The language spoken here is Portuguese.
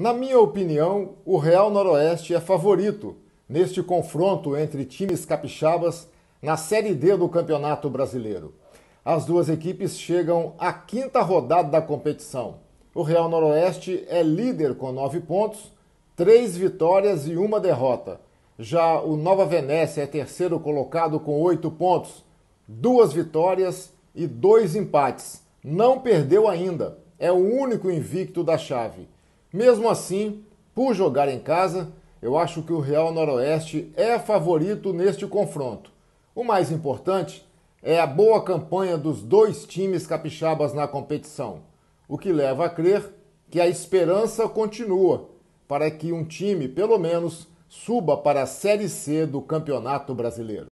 Na minha opinião, o Real Noroeste é favorito neste confronto entre times capixabas na Série D do Campeonato Brasileiro. As duas equipes chegam à quinta rodada da competição. O Real Noroeste é líder com nove pontos, três vitórias e uma derrota. Já o Nova Venécia é terceiro colocado com oito pontos, duas vitórias e dois empates. Não perdeu ainda, é o único invicto da chave. Mesmo assim, por jogar em casa, eu acho que o Real Noroeste é favorito neste confronto. O mais importante é a boa campanha dos dois times capixabas na competição, o que leva a crer que a esperança continua para que um time, pelo menos, suba para a Série C do Campeonato Brasileiro.